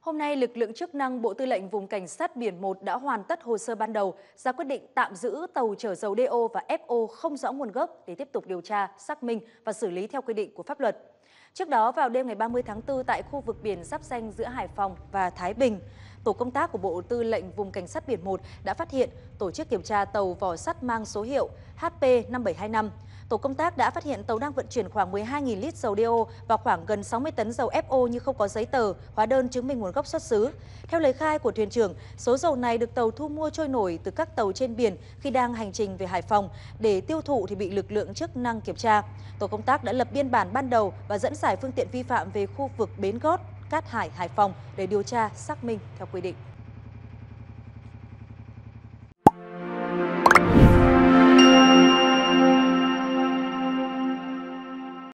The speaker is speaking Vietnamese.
Hôm nay, lực lượng chức năng Bộ Tư lệnh Vùng Cảnh sát Biển 1 đã hoàn tất hồ sơ ban đầu, ra quyết định tạm giữ tàu chở dầu DO và FO không rõ nguồn gốc để tiếp tục điều tra, xác minh và xử lý theo quy định của pháp luật. Trước đó, vào đêm ngày 30 tháng 4 tại khu vực biển giáp danh giữa Hải Phòng và Thái Bình, tổ công tác của Bộ Tư lệnh Vùng Cảnh sát Biển 1 đã phát hiện tổ chức kiểm tra tàu vỏ sắt mang số hiệu HP 5725. Tổ công tác đã phát hiện tàu đang vận chuyển khoảng 12.000 lít dầu DO và khoảng gần 60 tấn dầu FO nhưng không có giấy tờ, hóa đơn chứng minh nguồn gốc xuất xứ. Theo lời khai của thuyền trưởng, số dầu này được tàu thu mua trôi nổi từ các tàu trên biển khi đang hành trình về Hải Phòng để tiêu thụ thì bị lực lượng chức năng kiểm tra. Tổ công tác đã lập biên bản ban đầu và dẫn giải phương tiện vi phạm về khu vực bến gót cát hải hải phòng để điều tra xác minh theo quy định